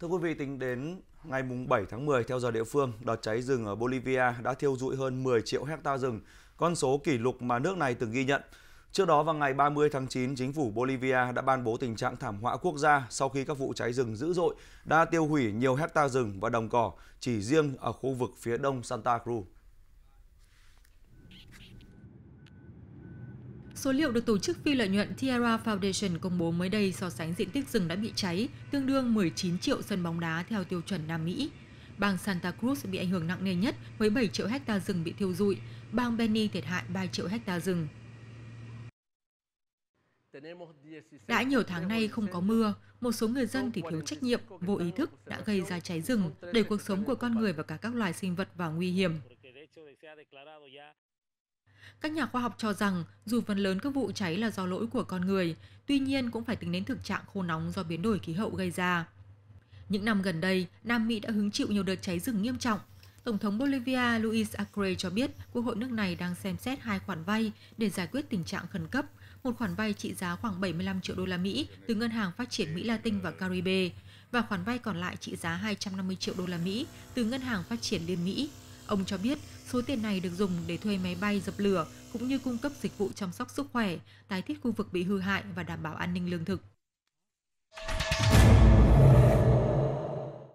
Thưa quý vị, tính đến ngày 7 tháng 10 theo giờ địa phương, đợt cháy rừng ở Bolivia đã thiêu dụi hơn 10 triệu hecta rừng, con số kỷ lục mà nước này từng ghi nhận. Trước đó vào ngày 30 tháng 9, chính phủ Bolivia đã ban bố tình trạng thảm họa quốc gia sau khi các vụ cháy rừng dữ dội đã tiêu hủy nhiều hecta rừng và đồng cỏ chỉ riêng ở khu vực phía đông Santa Cruz. Số liệu được tổ chức phi lợi nhuận Tierra Foundation công bố mới đây so sánh diện tích rừng đã bị cháy tương đương 19 triệu sân bóng đá theo tiêu chuẩn Nam Mỹ. Bang Santa Cruz bị ảnh hưởng nặng nề nhất với 7 triệu hecta rừng bị thiêu rụi, bang Beni thiệt hại 3 triệu hecta rừng. Đã nhiều tháng nay không có mưa, một số người dân thì thiếu trách nhiệm, vô ý thức đã gây ra cháy rừng, đẩy cuộc sống của con người và cả các loài sinh vật vào nguy hiểm. Các nhà khoa học cho rằng dù phần lớn các vụ cháy là do lỗi của con người, tuy nhiên cũng phải tính đến thực trạng khô nóng do biến đổi khí hậu gây ra. Những năm gần đây, Nam Mỹ đã hứng chịu nhiều đợt cháy rừng nghiêm trọng. Tổng thống Bolivia Luis Arce cho biết Quốc hội nước này đang xem xét hai khoản vay để giải quyết tình trạng khẩn cấp, một khoản vay trị giá khoảng 75 triệu đô la Mỹ từ Ngân hàng Phát triển Mỹ Latin và Caribe và khoản vay còn lại trị giá 250 triệu đô la Mỹ từ Ngân hàng Phát triển Liên Mỹ. Ông cho biết số tiền này được dùng để thuê máy bay dập lửa cũng như cung cấp dịch vụ chăm sóc sức khỏe, tái thiết khu vực bị hư hại và đảm bảo an ninh lương thực.